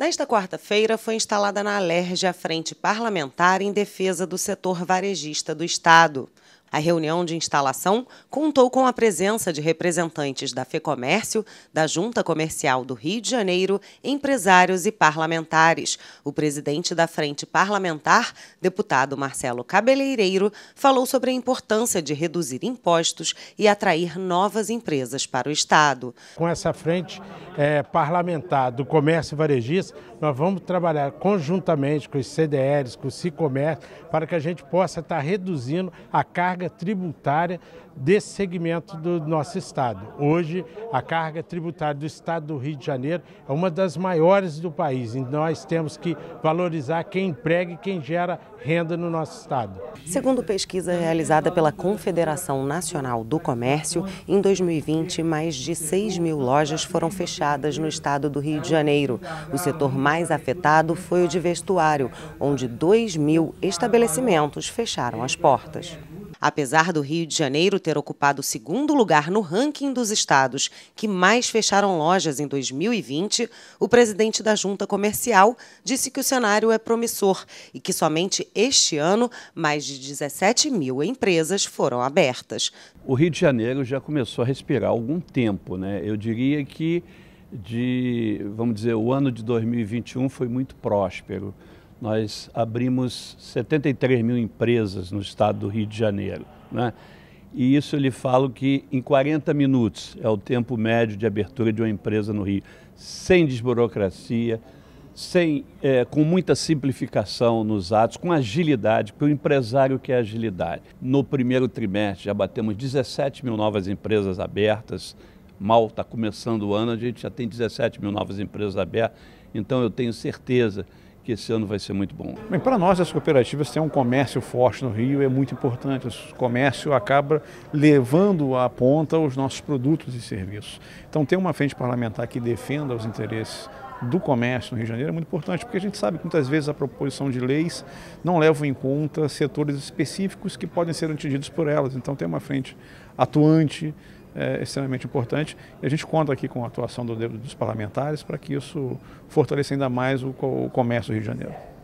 Nesta quarta-feira, foi instalada na Alerj a Frente Parlamentar em Defesa do Setor Varejista do Estado. A reunião de instalação contou com a presença de representantes da FEComércio, da Junta Comercial do Rio de Janeiro, empresários e parlamentares. O presidente da Frente Parlamentar, deputado Marcelo Cabeleireiro, falou sobre a importância de reduzir impostos e atrair novas empresas para o Estado. Com essa frente é, parlamentar do comércio varejista, nós vamos trabalhar conjuntamente com os CDRs, com o Cicomércio, para que a gente possa estar reduzindo a carga carga tributária desse segmento do nosso estado. Hoje, a carga tributária do estado do Rio de Janeiro é uma das maiores do país. E nós temos que valorizar quem emprega e quem gera renda no nosso estado. Segundo pesquisa realizada pela Confederação Nacional do Comércio, em 2020, mais de 6 mil lojas foram fechadas no estado do Rio de Janeiro. O setor mais afetado foi o de vestuário, onde 2 mil estabelecimentos fecharam as portas. Apesar do Rio de Janeiro ter ocupado o segundo lugar no ranking dos estados que mais fecharam lojas em 2020, o presidente da junta comercial disse que o cenário é promissor e que somente este ano mais de 17 mil empresas foram abertas. O Rio de Janeiro já começou a respirar há algum tempo, né? Eu diria que de, vamos dizer, o ano de 2021 foi muito próspero nós abrimos 73 mil empresas no estado do Rio de Janeiro. Né? E isso eu lhe falo que em 40 minutos é o tempo médio de abertura de uma empresa no Rio, sem desburocracia, sem, é, com muita simplificação nos atos, com agilidade, para o empresário que agilidade. No primeiro trimestre já batemos 17 mil novas empresas abertas, mal está começando o ano, a gente já tem 17 mil novas empresas abertas, então eu tenho certeza que esse ano vai ser muito bom. Bem, para nós, as cooperativas têm um comércio forte no Rio, é muito importante. O comércio acaba levando à ponta os nossos produtos e serviços. Então, ter uma frente parlamentar que defenda os interesses do comércio no Rio de Janeiro é muito importante, porque a gente sabe que muitas vezes a proposição de leis não leva em conta setores específicos que podem ser atingidos por elas. Então, ter uma frente atuante, é extremamente importante. E a gente conta aqui com a atuação do, dos parlamentares para que isso fortaleça ainda mais o, o comércio do Rio de Janeiro.